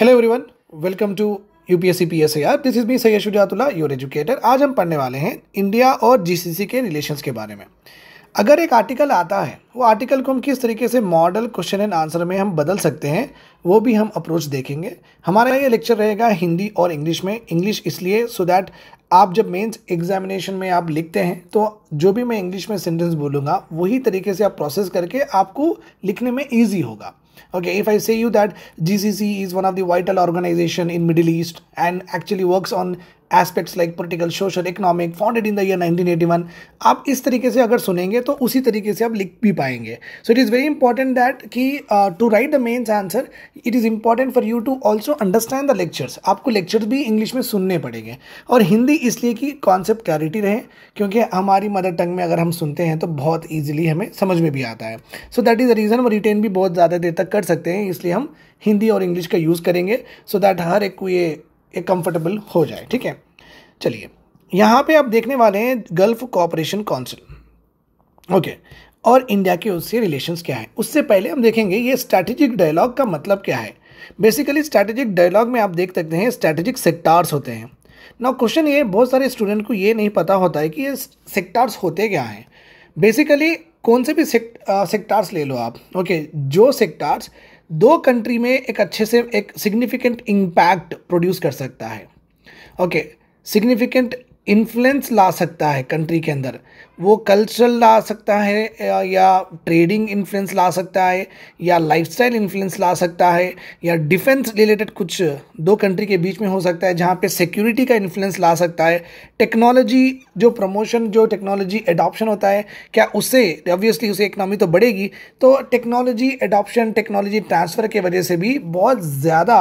Hello everyone welcome to UPSC R this is me Syed Shujatullah your educator आज हम पढ़ने वाले हैं इंडिया और जीसीसी के रिलेशंस के बारे में अगर एक आर्टिकल आता है वो आर्टिकल को हम किस तरीके से मॉडल क्वेश्चन एंड आंसर में हम बदल सकते हैं वो भी हम अप्रोच देखेंगे हमारा ये लेक्चर रहेगा हिंदी और इंग्लिश में इंग्लिश इसलिए सो so दैट आप जब मेंस एग्जामिनेशन में आप लिखते हैं तो जो भी मैं इंग्लिश में सेंटेंस बोलूँगा वही तरीके से आप प्रोसेस करके आपको लिखने में ईजी होगा okay if i say you that gcc is one of the vital organization in middle east and actually works on aspects like political social economic founded in the year 1981 आप इस तरीके से अगर सुनेंगे तो उसी तरीके से आप लिख भी पाएंगे so it is very important that कि to write the mains answer it is important for you to also understand the lectures आपको लेक्चर्स भी इंग्लिश में सुनने पड़ेंगे और हिंदी इसलिए कि कॉन्सेप्ट क्लैरिटी रहे क्योंकि हमारी मदर टंग में अगर हम सुनते हैं तो बहुत ईजिली हमें समझ में भी आता है so that is the reason वो रिटेन भी बहुत ज़्यादा देर तक कर सकते हैं इसलिए हम हिंदी और इंग्लिश का यूज़ करेंगे सो so दैट हर एक को ये एक कंफर्टेबल हो जाए ठीक है चलिए यहाँ पे आप देखने वाले हैं गल्फ कॉपरेशन काउंसिल ओके और इंडिया के उससे रिलेशंस क्या है उससे पहले हम देखेंगे ये स्ट्रैटेजिक डायलॉग का मतलब क्या है बेसिकली स्ट्रैटेजिक डायलॉग में आप देख सकते हैं स्ट्रैटेजिक सेक्टार्स होते हैं ना क्वेश्चन ये बहुत सारे स्टूडेंट को ये नहीं पता होता है कि ये सेक्टार्स होते क्या हैं बेसिकली कौन से भी सेक्ट, सेक्टार्स ले लो आप ओके okay, जो सेक्टार्स दो कंट्री में एक अच्छे से एक सिग्निफिकेंट इम्पैक्ट प्रोड्यूस कर सकता है ओके सिग्निफिकेंट इन्फ्लुएंस ला सकता है कंट्री के अंदर वो कल्चरल ला सकता है या ट्रेडिंग इन्फ्लुएंस ला सकता है या लाइफस्टाइल इन्फ्लुएंस ला सकता है या डिफेंस रिलेटेड कुछ दो कंट्री के बीच में हो सकता है जहाँ पे सिक्योरिटी का इन्फ्लुएंस ला सकता है टेक्नोलॉजी जो प्रमोशन जो टेक्नोलॉजी एडॉप्शन होता है क्या उससे ऑब्वियसली उसे इकनॉमी तो बढ़ेगी तो टेक्नोलॉजी एडॉप्शन टेक्नोलॉजी ट्रांसफ़र के वजह से भी बहुत ज़्यादा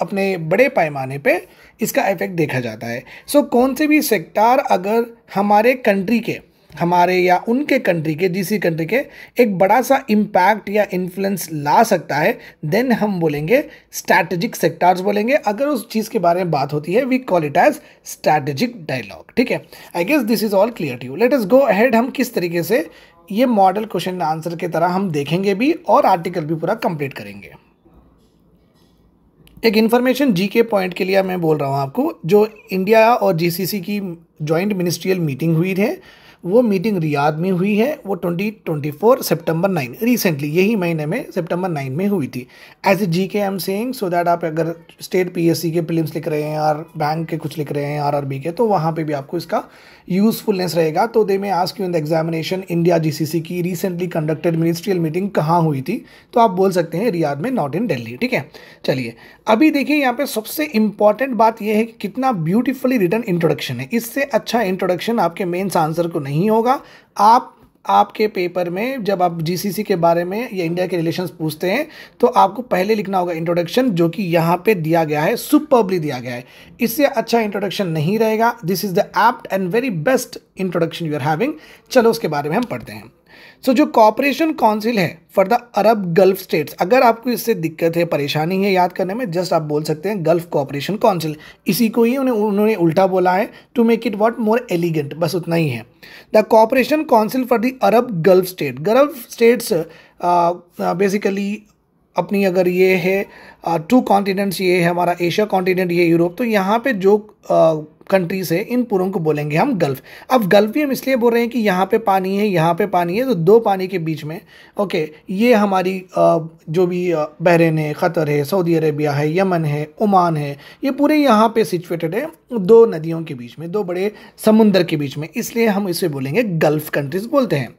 अपने बड़े पैमाने पे इसका इफेक्ट देखा जाता है सो so, कौन से भी सेक्टर अगर हमारे कंट्री के हमारे या उनके कंट्री के जिसी कंट्री के एक बड़ा सा इम्पैक्ट या इन्फ्लुएंस ला सकता है देन हम बोलेंगे स्ट्रैटेजिक सेक्टार्स बोलेंगे अगर उस चीज़ के बारे में बात होती है we call it as strategic dialogue ठीक है I guess this is all clear to you let us go ahead हम किस तरीके से ये मॉडल क्वेश्चन आंसर की तरह हम देखेंगे भी और आर्टिकल भी पूरा कंप्लीट करेंगे एक इन्फॉर्मेशन जीके पॉइंट के लिए मैं बोल रहा हूँ आपको जो इंडिया और जीसीसी की जॉइंट मिनिस्ट्रियल मीटिंग हुई है वो मीटिंग रियाद में हुई है वो twenty twenty four September nine recently यही महीने में सेप्टेम्बर नाइन में हुई थी एज ए जी के एम सेंग सो दैट आप अगर स्टेट पीएससी के फिल्म लिख रहे हैं और बैंक के कुछ लिख रहे हैं आर के तो वहाँ पर भी आपको इसका यूजफुलनेस रहेगा तो they may ask you in the examination India GCC की रिसेंटली कंडक्टेड मिनिस्ट्रियल मीटिंग कहाँ हुई थी तो आप बोल सकते हैं रियाद में नॉट इन दिल्ली ठीक है चलिए अभी देखिए यहाँ पे सबसे इंपॉर्टेंट बात यह है कि कितना ब्यूटिफुली रिटर्न इंट्रोडक्शन है इससे अच्छा इंट्रोडक्शन आपके मेन्स आंसर को नहीं होगा आप आपके पेपर में जब आप जीसीसी के बारे में या इंडिया के रिलेशंस पूछते हैं तो आपको पहले लिखना होगा इंट्रोडक्शन जो कि यहाँ पे दिया गया है सुपरबली दिया गया है इससे अच्छा इंट्रोडक्शन नहीं रहेगा this is the apt and very best introduction you are having चलो उसके बारे में हम पढ़ते हैं सो so, जो कॉपरेशन काउंसिल है for the Arab Gulf states अगर आपको इससे दिक्कत है परेशानी है याद करने में जस्ट आप बोल सकते हैं गल्फ कॉपरेशन काउंसिल इसी को ही उन्हें उन्होंने उल्टा बोला है to make it what more elegant बस उतना ही है the cooperation council for the Arab Gulf state Gulf states basically अपनी अगर ये है टू uh, कॉन्टिनेंट्स ये है हमारा एशिया कॉन्टिनेंट ये यूरोप तो यहाँ पे जो uh, कंट्रीज है इन पुरों को बोलेंगे हम गल्फ अब गल्फ भी हम इसलिए बोल रहे हैं कि यहाँ पे पानी है यहाँ पे पानी है तो दो पानी के बीच में ओके ये हमारी जो भी बहरेन है ख़तर है सऊदी अरेबिया है यमन है ओमान है ये पूरे यहाँ पे सिचुएटेड है दो नदियों के बीच में दो बड़े समुंदर के बीच में इसलिए हम इसे बोलेंगे गल्फ़ कंट्रीज़ बोलते हैं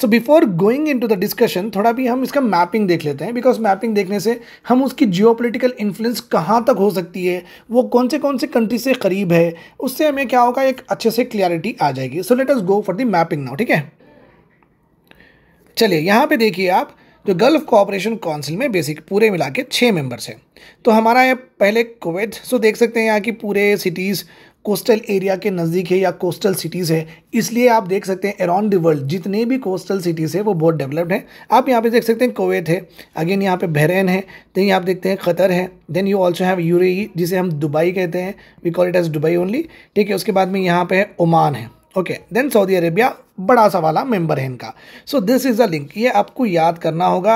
so before going into the discussion थोड़ा भी हम इसका मैपिंग देख लेते हैं बिकॉज मैपिंग देखने से हम उसकी जियो पोलिटिकल इन्फ्लुएंस कहाँ तक हो सकती है वो कौन से कौन से कंट्री से करीब है उससे हमें क्या होगा एक अच्छे से क्लियरिटी आ जाएगी so let us go for the mapping now ठीक है चलिए यहाँ पे देखिए आप जो गल्फ कोऑपरेशन काउंसिल में बेसिक पूरे मिला के छः मेम्बर्स हैं तो हमारा ये पहले कुवैत सो देख सकते हैं यहाँ की पूरे सिटीज़ कोस्टल एरिया के नज़दीक है या कोस्टल सिटीज़ है इसलिए आप देख सकते हैं अराउंड द वर्ल्ड जितने भी कोस्टल सिटीज़ है वो बहुत डेवलप्ड हैं आप यहाँ पे देख सकते हैं कोवैत है अगेन यहाँ पे बहरेन है देन आप देखते हैं ख़तर है then you also have UAE जिसे हम दुबई कहते हैं we call it as Dubai only ठीक है उसके बाद में यहाँ पर है ओमान है ओके देन सऊदी अरेबिया बड़ा सा वाला मेंबर है इनका so this is a link ये आपको याद करना होगा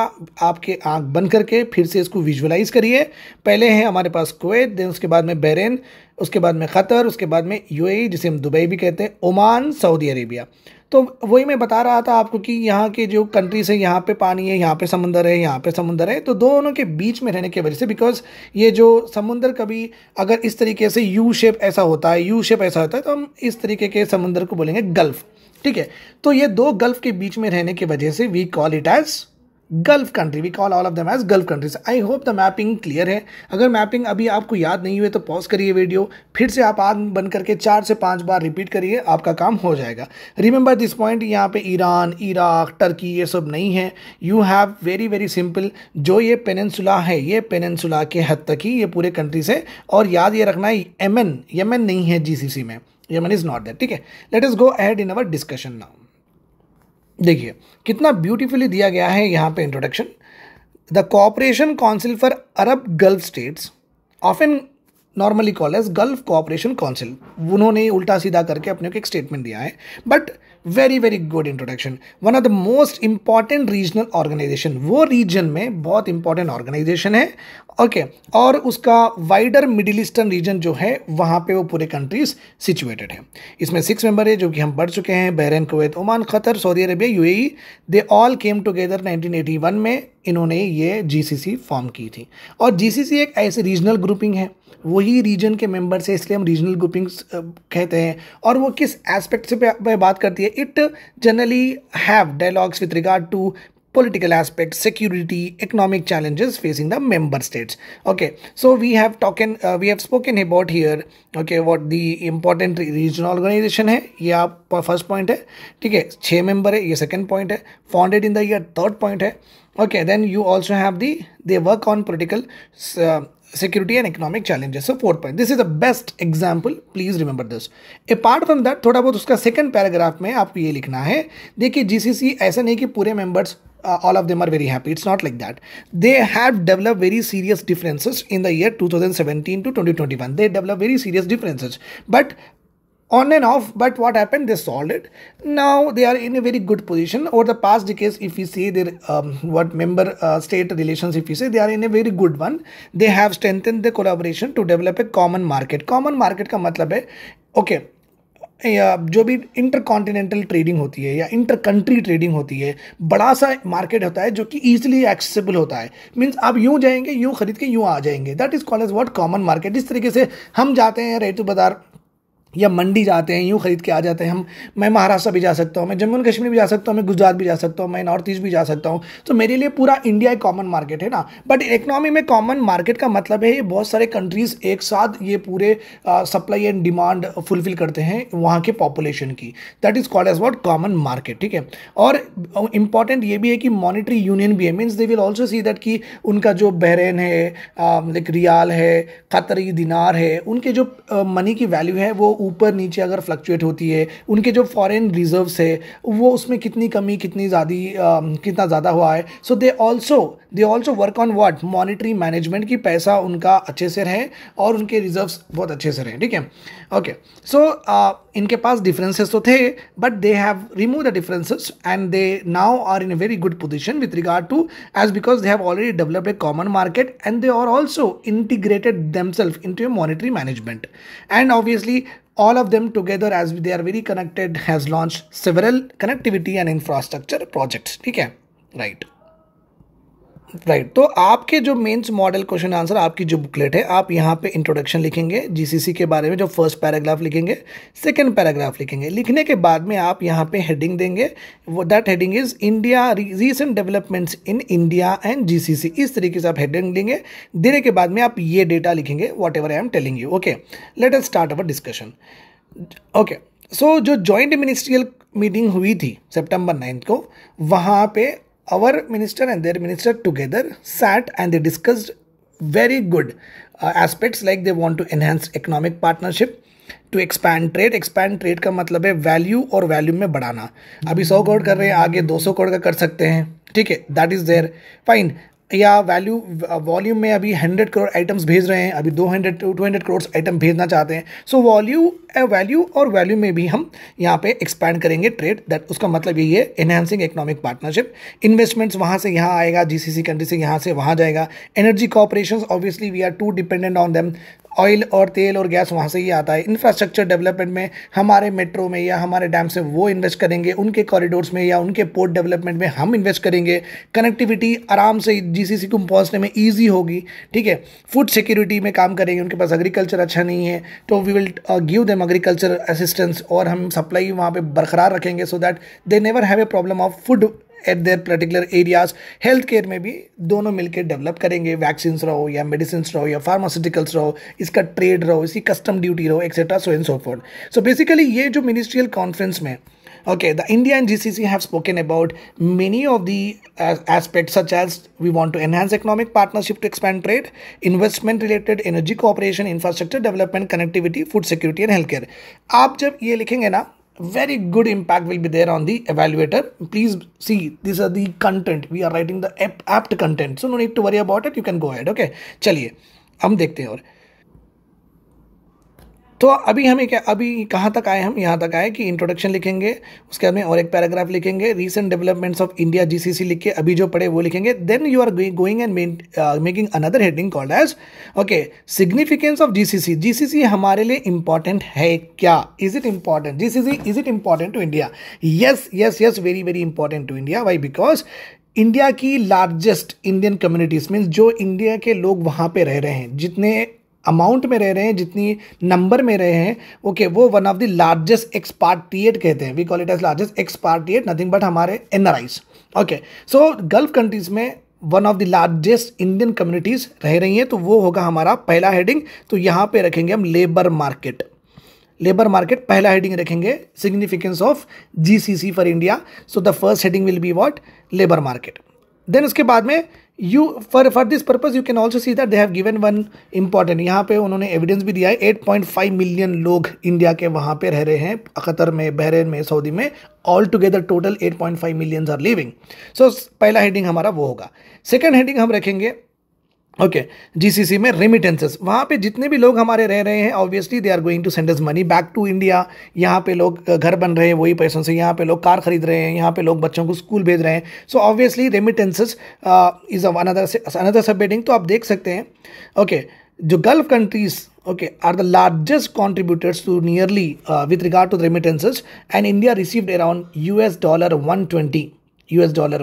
आपके आंख बंद करके फिर से इसको विजुअलाइज करिए पहले हैं हमारे पास कुवैत देन उसके बाद में बहरेन उसके बाद में ख़तर उसके बाद में यूएई e, जिसे हम दुबई भी कहते हैं ओमान सऊदी अरेबिया तो वही मैं बता रहा था आपको कि यहाँ के जो कंट्रीज है यहाँ पे पानी है यहाँ पे समुंदर है यहाँ पे समुंदर है तो दोनों के बीच में रहने की वजह से बिकॉज ये जो समुंदर कभी अगर इस तरीके से यू शेप ऐसा होता है यू शेप ऐसा होता है तो हम इस तरीके के समुंदर को बोलेंगे गल्फ ठीक है तो ये दो गल्फ के बीच में रहने की वजह से we call it as Gulf country we call all of the major Gulf countries I hope the mapping clear है अगर मैपिंग अभी आपको याद नहीं हुए तो पॉज करिए वीडियो फिर से आप आग बन करके चार से पाँच बार रिपीट करिए आपका काम हो जाएगा रिमेंबर दिस पॉइंट यहाँ पे ईरान इराक टर्की ये सब नहीं है you have very very simple जो ये पेनसुला है ये पेनसुला के हद तक ही ये पूरे कंट्रीज है और याद ये रखना है एम एन नहीं है जी में यमन इज़ नॉट दैट ठीक है let's go ahead in our discussion now देखिए कितना ब्यूटीफुली दिया गया है यहाँ पे introduction the cooperation council for Arab Gulf states of and normally call as Gulf corporation council उन्होंने उल्टा सीधा करके अपने को एक स्टेटमेंट दिया है but very very good introduction one of the most important regional organization वो रीजन में बहुत इंपॉर्टेंट ऑर्गेनाइजेशन है ओके okay, और उसका वाइडर मिडिल ईस्टर्न रीजन जो है वहाँ पे वो पूरे कंट्रीज सिचुएटेड है इसमें सिक्स मेंबर है जो कि हम बढ़ चुके हैं Bahrain Kuwait Oman Qatar Saudi Arabia you they all came together 1981 में इन्होंने ये जीसीसी फॉर्म की थी और जीसीसी एक ऐसी रीजनल ग्रुपिंग है वही रीजन के मेंबर्स है इसलिए हम रीजनल ग्रुपिंग्स कहते हैं और वो किस एस्पेक्ट से पे बात करती है it generally have dialogues with regard to political aspect security economic challenges facing the member states okay so we have taken we have spoken about here okay what the important regional organization है ये आप first point है ठीक है छः member है ये second point है founded in the year third point है okay then you also have the they work on political security and economic challenges. So fourth point, this is the best example. Please remember this. Apart from that, थोड़ा बहुत उसका second paragraph में आपको ये लिखना है देखिए GCC ऐसा नहीं कि पूरे members uh, all of them are very happy. It's not like that. They have developed very serious differences in the year 2017 to 2021. They developed very serious differences. But on and off but what happened they solved it now they are in a very good position over the past decades if you see their um, what member uh, state relations if you say they are in a very good one they have strengthened the collaboration to develop a common market common market ka matlab hai okay या जो भी inter continental trading होती है या inter country trading होती है बड़ा सा मार्केट होता है जो कि ईजिली एक्सेसिबल होता है मीन्स आप यूं जाएंगे यूं खरीद के यूं आ जाएंगे that is call as what common market इस तरीके से हम जाते हैं रेतु बाजार या मंडी जाते हैं यूँ ख़रीद के आ जाते हैं हम मैं महाराष्ट्र भी जा सकता हूँ मैं जम्मू एंड कश्मीर भी जा सकता हूँ मैं गुजरात भी जा सकता हूँ मैं नॉर्थ ईस्ट भी जा सकता हूँ तो मेरे लिए पूरा इंडिया एक कॉमन मार्केट है ना बट इकनॉमी में कॉमन मार्केट का मतलब है ये बहुत सारे कंट्रीज़ एक साथ ये पूरे सप्लाई एंड डिमांड फुलफिल करते हैं वहाँ के पॉपुलेशन की that is called as what common market ठीक है और इम्पॉर्टेंट ये भी है कि मॉनिटरी यूनियन भी है means they will also see that कि उनका जो बहरेन है लाइक रियाल है कतरी दिनार है उनके जो मनी की वैल्यू है वो ऊपर नीचे अगर फ्लक्चुएट होती है उनके जो फॉरेन रिजर्व्स है वो उसमें कितनी कमी कितनी ज़्यादा कितना ज़्यादा हुआ है so they also they also work on what monetary management की पैसा उनका अच्छे से रहे और उनके रिजर्व्स बहुत अच्छे से रहें ठीक है ओके सो इनके पास डिफरेंसेस तो थे but they have remove the differences and they now are in a very good position with regard to as because they have already developed a common market and they are also integrated themselves in to a monetary management and obviously all of them together as they are very connected has launched several connectivity and infrastructure projects okay right right तो आपके जो mains model question answer आपकी जो booklet है आप यहाँ पे introduction लिखेंगे जीसीसी के बारे में जो फर्स्ट पैराग्राफ लिखेंगे सेकंड पैराग्राफ लिखेंगे लिखने के बाद में आप यहाँ पे हेडिंग देंगे that heading is India recent developments in India and GCC इस तरीके से आप हेडिंग देंगे देने के बाद में आप ये डेटा लिखेंगे whatever I am telling you okay let's start our discussion okay so जो ज्वाइंट मिनिस्ट्रियल मीटिंग हुई थी सेप्टेम्बर नाइन्थ को वहाँ पे our minister and their minister together sat and they discussed very good uh, aspects like they want to enhance economic partnership to expand trade expand trade का मतलब है value और value में बढ़ाना अभी 100 करोड़ कर रहे हैं आगे 200 सौ करोड़ का कर सकते हैं ठीक है दैट इज़ देयर फाइन या वैल्यू वॉल्यूम uh, में अभी 100 करोड़ आइटम्स भेज रहे हैं अभी 200 200 करोड़ आइटम भेजना चाहते हैं सो वॉल्यू वैल्यू और वैल्यू में भी हम यहाँ पे एक्सपैंड करेंगे ट्रेड दैट उसका मतलब यही है एनहांसिंग इकोनॉमिक पार्टनरशिप इन्वेस्टमेंट्स वहाँ से यहाँ आएगा जीसीसी कंट्री से यहाँ से वहाँ जाएगा energy cooperation obviously we are too dependent on them oil और तेल और गैस वहाँ से ही आता है इंफ्रास्ट्रक्चर डेवलपमेंट में हमारे मेट्रो में या हमारे डैम से वो इन्वेस्ट करेंगे उनके कॉरिडोर्स में या उनके पोर्ट डेवलपमेंट में हम इन्वेस्ट करेंगे कनेक्टिविटी आराम से जीसीसी को पहुँचने में ईजी होगी ठीक है फूड सिक्योरिटी में काम करेंगे उनके पास एग्रीकल्चर अच्छा नहीं है तो we will give them agriculture assistance और हम सप्लाई वहाँ पर बरकरार रखेंगे so that they never have a problem of food at their particular areas health care में भी दोनों मिलकर डेवलप करेंगे वैक्सीन रहो या मेडिसिन रहो या फार्मास्यूटिकल्स रहो इसका ट्रेड रहो इसकी कस्टम ड्यूटी रहो etcetera so and so forth so basically ये जो मिनिस्ट्रियल कॉन्फ्रेंस में okay the India and G C C have spoken about many of the aspect such as we want to enhance economic partnership to expand trade investment related energy cooperation infrastructure development connectivity food security and health care आप जब ये लिखेंगे ना very good impact will be there on the evaluator please see these are the content we are writing the apt content so no need to worry about it you can go ahead okay chaliye हम देखते हैं और तो अभी हमें क्या अभी कहाँ तक आए हम यहाँ तक आए कि इंट्रोडक्शन लिखेंगे उसके बाद में और एक पैराग्राफ लिखेंगे recent developments of India GCC लिख के अभी जो पढ़े वो लिखेंगे then you are going and making another heading called as okay significance of GCC GCC हमारे लिए इंपॉर्टेंट है क्या is it important GCC is it important to India yes yes yes very very important to India why because India की largest Indian communities means जो India के लोग वहाँ पे रह रहे हैं जितने अमाउंट में रह रहे हैं जितनी नंबर में रहे हैं ओके okay, वो one of the largest expatriate कहते हैं we call it as largest expatriate nothing but हमारे N R okay so Gulf countries में one of the largest Indian communities रह रही हैं तो वो होगा हमारा पहला हेडिंग तो यहाँ पे रखेंगे हम लेबर मार्केट लेबर मार्केट पहला हेडिंग रखेंगे significance of G C C for India so the first heading will be what labour market then उसके बाद में you for for this purpose you can also see that they have given one important यहाँ पे उन्होंने evidence भी दिया है eight point five million लोग इंडिया के वहाँ पे रह रहे हैं कतर में बहरेन में सऊदी में all together total eight point five millions are living so पहला हेडिंग हमारा वो होगा सेकेंड हेडिंग हम रखेंगे ओके जीसीसी में रेमिटेंसेस वहाँ पे जितने भी लोग हमारे रह रहे हैं obviously they are going to send money back to India यहाँ पे लोग घर बन रहे हैं वही पैसों से यहाँ पे लोग कार खरीद रहे हैं यहाँ पे लोग बच्चों को स्कूल भेज रहे हैं so obviously remittances is another another sub तो आप देख सकते हैं ओके okay, जो Gulf countries okay are the largest contributors to nearly uh, regard to to the remittances and india received U us dollar 120 us dollar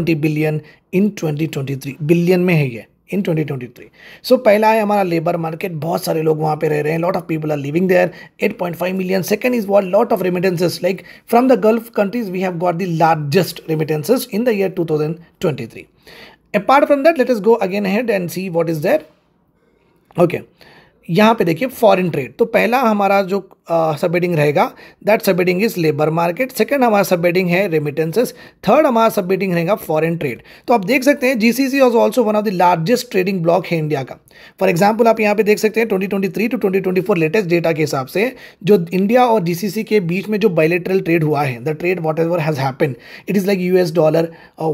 120 billion twenty 2023 बिलियन में है ये इन 2023 सो so, पहला है हमारा लेबर मार्केट बहुत सारे लोग वहाँ पे रह रहे हैं lot of people are living there 8.5 million second is what lot of remittances like from the Gulf countries we have got the largest remittances in the year 2023 apart from that let's go again ahead and see what is there okay यहाँ पे देखिए foreign trade तो पहला हमारा जो सब bedding रहेगा that sub heading is labour market second हमारा सब बेडिंग है रेमिटेंसेस थर्ड हमारा सब बेडिंग रहेगा फॉरन ट्रेड तो आप देख सकते हैं GCC is also one of the largest trading block है इंडिया का फॉर एग्जाम्पल आप यहाँ पे देख सकते हैं 2023 to twenty twenty four latest data के हिसाब से जो इंडिया और जीसीसी के बीच में जो बायलेटरल ट्रेड हुआ है the trade whatever has happen it is like U S dollar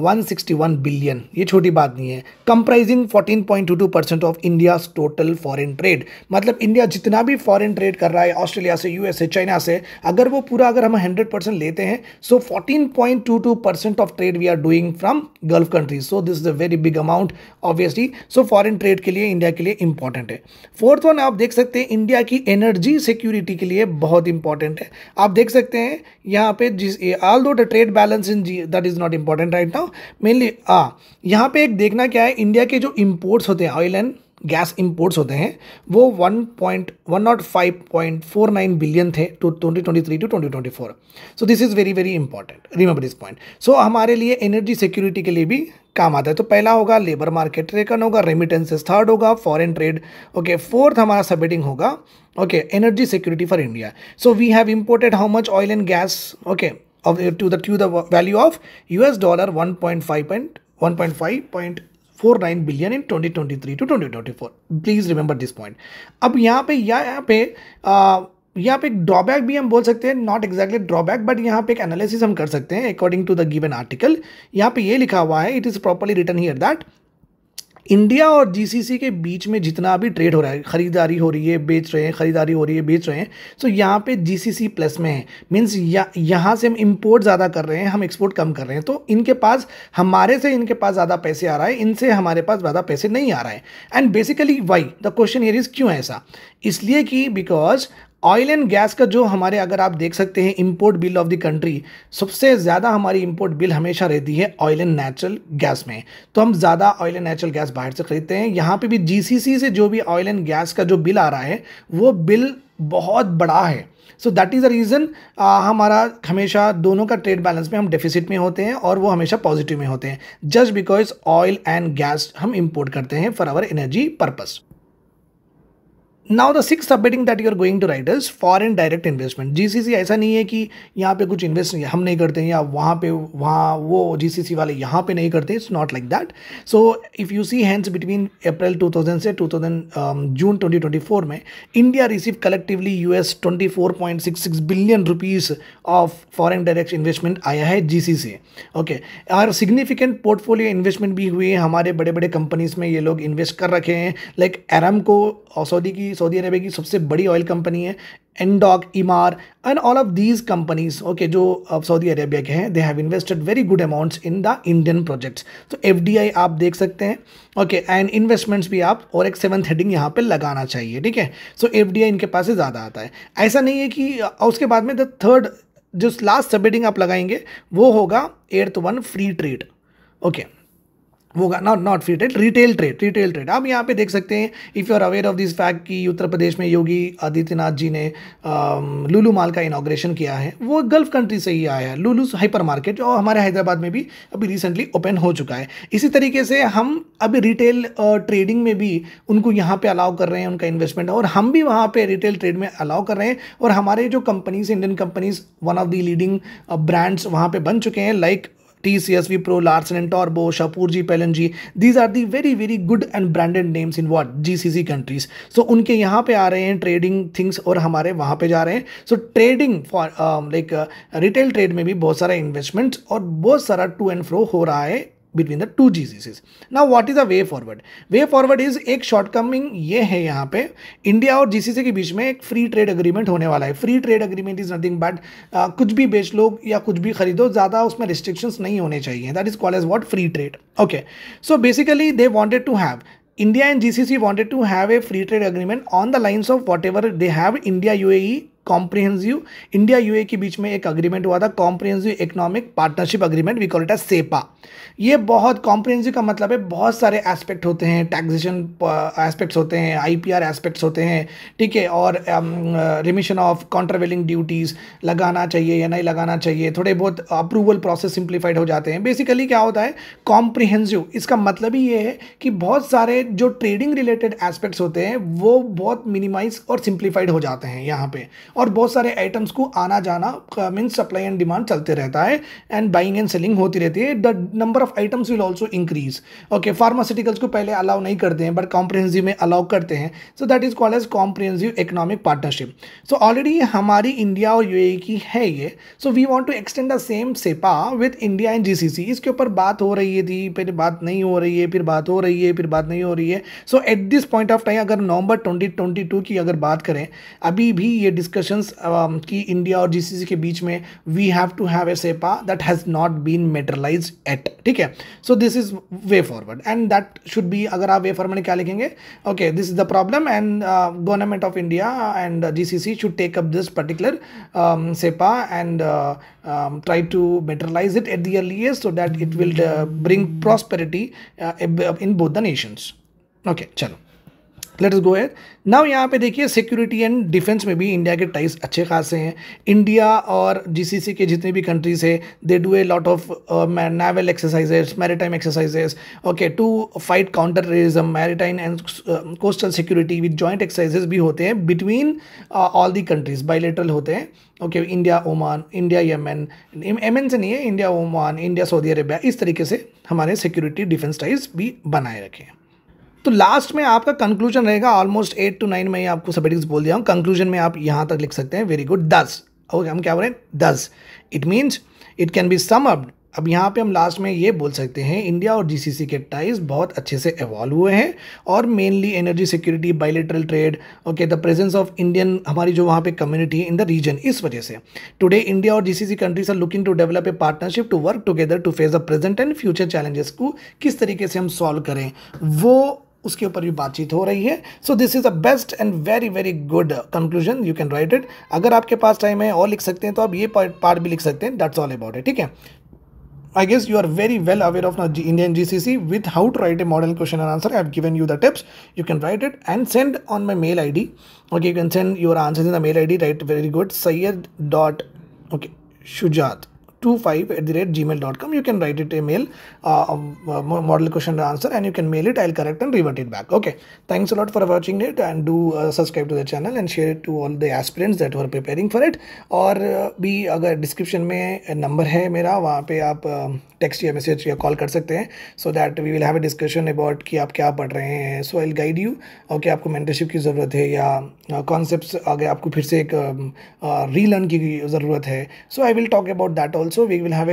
one sixty one billion ये छोटी बात नहीं है comprising fourteen point two two percent of India total foreign trade मतलब इंडिया जितना भी फॉरन ट्रेड कर रहा है ऑस्ट्रेलिया से यूएस से चाइना से अगर वो पूरा अगर हम हंड्रेड परसेंट लेते हैं so fourteen point two two percent of trade we are doing from Gulf countries so this is a very big amount obviously so foreign trade के लिए इंडिया के लिए इंपॉर्टेंट है फोर्थ वन आप देख सकते हैं इंडिया की एनर्जी सिक्योरिटी के लिए बहुत इंपॉर्टेंट है आप देख सकते हैं यहाँ पे जिस although the trade balance in G that is not important right now mainly हाँ यहाँ पे एक देखना क्या है इंडिया के जो इम्पोर्ट्स होते हैं ऑयल एंड गैस इंपोर्ट्स होते हैं वो one point one not five point four nine billion थे two twenty twenty three to twenty twenty four so this is very very important remember this point so हमारे लिए energy security के लिए भी काम आता है तो पहला होगा लेबर मार्केट सेकंड होगा रेमिटेंसेस थर्ड होगा फॉरेन ट्रेड ओके फोर्थ हमारा सबमिटिंग होगा okay energy security for India so we have imported how much oil and gas okay value of U S dollar one point five point 1.5 point 49 billion in 2023 to 2024 please remember this point अब यहाँ पे या यहाँ पे यहाँ पे एक drawback भी हम बोल सकते हैं नॉट एग्जैक्टली ड्रॉबैक बट यहाँ पे एक एनालिसिस हम कर सकते हैं according to the given article यहाँ पे ये लिखा हुआ है it is properly written here that India और जीसीसी के बीच में जितना भी ट्रेड हो रहा है ख़रीदारी हो रही है बेच रहे हैं ख़रीदारी हो रही है बेच रहे हैं सो तो यहाँ पे जीसीसी प्लस में है मीन्स यहाँ से हम इंपोर्ट ज़्यादा कर रहे हैं हम एक्सपोर्ट कम कर रहे हैं तो इनके पास हमारे से इनके पास ज़्यादा पैसे आ रहा है इनसे हमारे पास ज़्यादा पैसे नहीं आ रहा है and basically why the question here is क्यों ऐसा इसलिए कि बिकॉज ऑयल एंड गैस का जो हमारे अगर आप देख सकते हैं import bill of the country सबसे ज़्यादा हमारी इंपोर्ट बिल हमेशा रहती है ऑयल एंड नेचुरल गैस में तो हम ज़्यादा ऑयल एंड नेचुरल गैस बाहर से खरीदते हैं यहाँ पे भी जीसीसी से जो भी ऑयल एंड गैस का जो बिल आ रहा है वो बिल बहुत बड़ा है so that is a reason हमारा हमेशा दोनों का ट्रेड बैलेंस में हम डेफिसिट में होते हैं और वो हमेशा पॉजिटिव में होते हैं just because oil and gas हम इम्पोर्ट करते हैं for our energy purpose now the six updating that you are going to write is foreign direct investment G C C ऐसा नहीं है कि यहाँ पे कुछ इन्वेस्ट हम नहीं करते हैं या वहाँ पे वहाँ वो जी सी सी वाले यहाँ पे नहीं करते it's not like that so if you see hands between April thousand से थाउजेंड जून ट्वेंटी फोर में India receive collectively U S twenty four point six six billion rupees of foreign direct investment आया है G C C okay और significant portfolio investment भी हुए हैं हमारे बड़े बड़े कंपनीज में ये लोग इन्वेस्ट कर रखे हैं लाइक एरम को सऊदी की सऊदी अरेबिया की सबसे बड़ी ऑयल कंपनी है एंडॉक Emaar and all of these companies okay जो uh, सऊदी अरेबिया के हैं they have invested very good amounts in the Indian projects तो एफ आप देख सकते हैं ओके एंड इन्वेस्टमेंट्स भी आप और एक सेवन हेडिंग यहाँ पे लगाना चाहिए ठीक है सो एफ इनके पास से ज़्यादा आता है ऐसा नहीं है कि uh, उसके बाद में द थर्ड जो लास्ट सबेडिंग आप लगाएंगे वो होगा एर्थ one free trade okay okay. वो not not free trade retail trade retail trade आप यहाँ पे देख सकते हैं if you are aware of this fact कि उत्तर प्रदेश में योगी आदित्यनाथ जी ने लुलू माल का इनाग्रेशन किया है वो गल्फ कंट्री से ही आया है लुलू हाइपर मार्केट और हमारे हैदराबाद में भी अभी रिसेंटली ओपन हो चुका है इसी तरीके से हम अभी रिटेल ट्रेडिंग में भी उनको यहाँ पर अलाउ कर रहे हैं उनका इन्वेस्टमेंट और हम भी वहाँ पर रिटेल ट्रेड में अलाउ कर रहे हैं और हमारे जो companies Indian companies one of the leading brands वहाँ पर बन चुके हैं like TCSV Pro, Larsen and Torbo, Shapurji, Pelenji. These are the very very good and branded names in what GCC countries. So उनके यहाँ पे आ रहे हैं ट्रेडिंग थिंग्स और हमारे वहाँ पे जा रहे हैं so trading for like retail trade में भी बहुत सारा इन्वेस्टमेंट और बहुत सारा टू एंड फ्रो हो रहा है between the two G C Cs ना what is a way forward way forward is एक शॉर्टकमिंग ये है यहाँ पे इंडिया और जी सी सी के बीच में एक फ्री ट्रेड अग्रीमेंट होने वाला है free trade agreement is nothing but कुछ भी बेच लो या कुछ भी खरीदो ज़्यादा उसमें रिस्ट्रिक्शंस नहीं होने चाहिए that is call as what free trade okay so basically they wanted to have India and G C C wanted to have a free trade agreement on the lines of whatever they have India U A comprehensive India UA के बीच में एक agreement हुआ था comprehensive economic partnership agreement we call it CEPA ये बहुत comprehensive का मतलब है बहुत सारे एस्पेक्ट होते हैं टैक्सेशन एस्पेक्ट्स होते हैं आईपीआर एस्पेक्ट्स होते हैं ठीक है और रिमिशन ऑफ कॉन्ट्रावेलिंग ड्यूटीज़ लगाना चाहिए या नहीं लगाना चाहिए थोड़े बहुत अप्रूवल प्रोसेस सिंप्लीफाइड हो जाते हैं बेसिकली क्या होता है कॉम्प्रिहेंसिव इसका मतलब ही ये है कि बहुत सारे जो ट्रेडिंग रिलेटेड एस्पेक्ट्स होते हैं वो बहुत मिनिमाइज और सिंप्लीफाइड हो जाते हैं यहाँ पे और बहुत सारे आइटम्स को आना जाना मीन सप्लाई एंड डिमांड चलते रहता है एंड बाइंग एंड सेलिंग होती रहती है the number of items will also increase okay pharmaceuticals को पहले अलाउ नहीं करते हैं बट कॉम्प्रहेंसिव में अलाउ करते हैं so that is call as comprehensive economic partnership so already हमारी इंडिया और यू e की है ये so we want to extend the same CEPA with India and G इसके ऊपर बात हो रही थी फिर बात नहीं हो रही है फिर बात हो रही है फिर बात नहीं हो रही है so at this point of time अगर नवंबर 2022 की अगर बात करें अभी भी ये डिस्कस डिस्कशंस की इंडिया और जीसीसी के बीच में we have to have a CEPA that has not been materialise at ठीक है so this is way forward and that should be अगर आप वे फॉरवर्ड क्या लिखेंगे okay this is the problem and government of India and GCC should take up this particular CEPA and try to materialise it at the earliest so that it will uh, bring prosperity uh, in both the let's go at now यहाँ पे देखिए security and defence में भी India के ties अच्छे खासे हैं India और जीसीसी के जितनी भी कंट्रीज है they do a lot of naval exercises maritime exercises okay to fight counter terrorism maritime and coastal security with joint exercises भी होते हैं between all the countries bilateral होते हैं okay India Oman India Yemen एन से नहीं है India Oman India Saudi Arabia इस तरीके से हमारे सिक्योरिटी डिफेंस टाइज भी बनाए रखे हैं तो लास्ट में आपका कंक्लूजन रहेगा ऑलमोस्ट एट टू नाइन में आपको सबेटिक्स बोल दिया हूँ कंक्लूजन में आप यहाँ तक लिख सकते हैं वेरी गुड दस ओके हम क्या बोल रहे हैं दस it means it can be sum up अब यहाँ पे हम लास्ट में ये बोल सकते हैं इंडिया और जीसीसी के टाइज बहुत अच्छे से एवॉल्व हुए हैं और mainly energy security bilateral trade okay the presence of Indian हमारी जो वहाँ पे कम्युनिटी है इन द रीजन इस वजह से टुडे इंडिया और GCC countries are looking to develop a partnership to work together to face the present and future challenges को किस तरीके से हम सॉल्व करें वो उसके ऊपर भी बातचीत हो रही है so this is a best and very very good conclusion you can write it अगर आपके पास टाइम है और लिख सकते हैं तो आप ये पार्ट भी लिख सकते हैं दैट्स ऑल अबाउट इट ठीक है I guess you are very well aware of the Indian GCC with how to write a model question and answer. I have given you the tips. You can write it and send on my mail ID. Okay, you can send your answers in the mail ID. Write very good. Sayed dot okay, Shujat 25 at the rate gmail.com you can write it a mail uh, model question answer and you can mail it i'll correct and revert it back okay thanks a lot for watching it and do uh, subscribe to the channel and share it to all the aspirants that were preparing for it और भी अगर description में number है मेरा वहाँ पे आप text या मैसेज या कॉल कर सकते हैं so that we will have a discussion about कि आप क्या पढ़ रहे हैं सो आई गाइड यू और कि आपको मेंटरशिप की ज़रूरत है या कॉन्सेप्ट आगे आपको फिर से एक रीलर्न की ज़रूरत है so I will talk about that all also we will have